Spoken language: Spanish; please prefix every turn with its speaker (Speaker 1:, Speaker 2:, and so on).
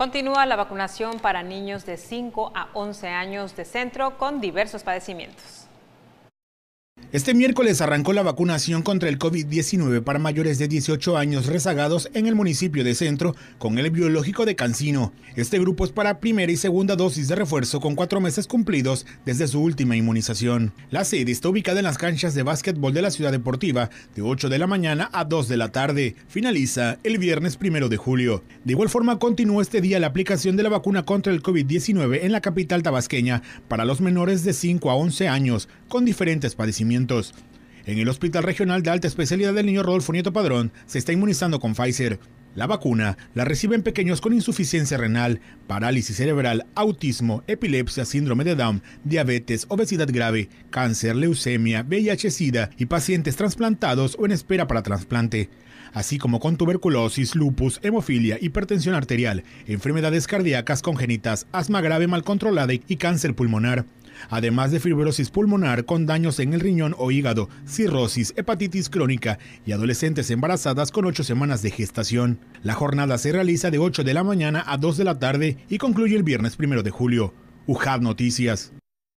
Speaker 1: Continúa la vacunación para niños de 5 a 11 años de centro con diversos padecimientos. Este miércoles arrancó la vacunación contra el COVID-19 para mayores de 18 años rezagados en el municipio de Centro con el biológico de Cancino. Este grupo es para primera y segunda dosis de refuerzo con cuatro meses cumplidos desde su última inmunización. La sede está ubicada en las canchas de básquetbol de la ciudad deportiva de 8 de la mañana a 2 de la tarde. Finaliza el viernes primero de julio. De igual forma continúa este día la aplicación de la vacuna contra el COVID-19 en la capital tabasqueña para los menores de 5 a 11 años con diferentes padecimientos. En el Hospital Regional de Alta Especialidad del Niño Rodolfo Nieto Padrón se está inmunizando con Pfizer. La vacuna la reciben pequeños con insuficiencia renal, parálisis cerebral, autismo, epilepsia, síndrome de Down, diabetes, obesidad grave, cáncer, leucemia, VIH-Sida y pacientes trasplantados o en espera para trasplante, así como con tuberculosis, lupus, hemofilia, hipertensión arterial, enfermedades cardíacas congénitas, asma grave mal controlada y cáncer pulmonar además de fibrosis pulmonar con daños en el riñón o hígado, cirrosis, hepatitis crónica y adolescentes embarazadas con ocho semanas de gestación. La jornada se realiza de 8 de la mañana a 2 de la tarde y concluye el viernes 1 de julio. UJAB Noticias.